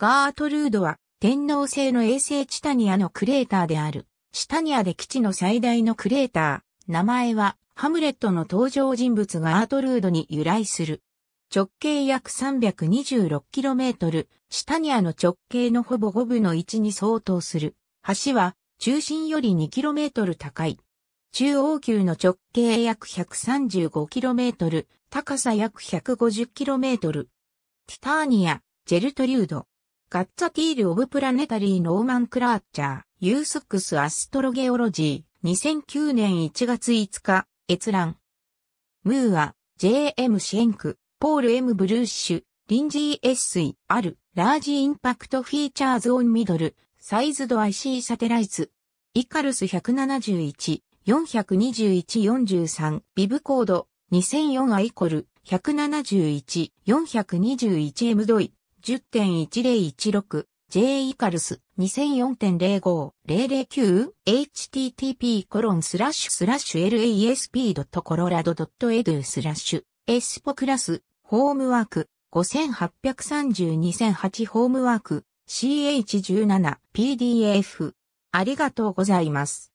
ガートルードは天皇制の衛星チタニアのクレーターである。チタニアで基地の最大のクレーター。名前はハムレットの登場人物ガートルードに由来する。直径約 326km、シタニアの直径のほぼ5分の1に相当する。橋は中心より 2km 高い。中央級の直径約 135km、高さ約 150km。ティターニア、ジェルトリュード。ガッツァティール・オブ・プラネタリー・ノーマン・クラーチャー、ユースックス・アストロゲオロジー、2009年1月5日、閲覧。ムーア、J.M. シェンク、ポール・ M. ブルーシュ、リンジー・エッスイ、ある、ラージ・インパクト・フィーチャーズ・オン・ミドル、サイズド・ IC・ サテライズ、イカルス171、421-43、ビブコード、2004アイコル、171-421M ドイ。10.1016、J イカルス 2004.05009http コロンスラッシュスラッシュ lasp.colorado.edu スラッシュエスポクラスホームワーク5832008ホームワーク ch17pdf ありがとうございます。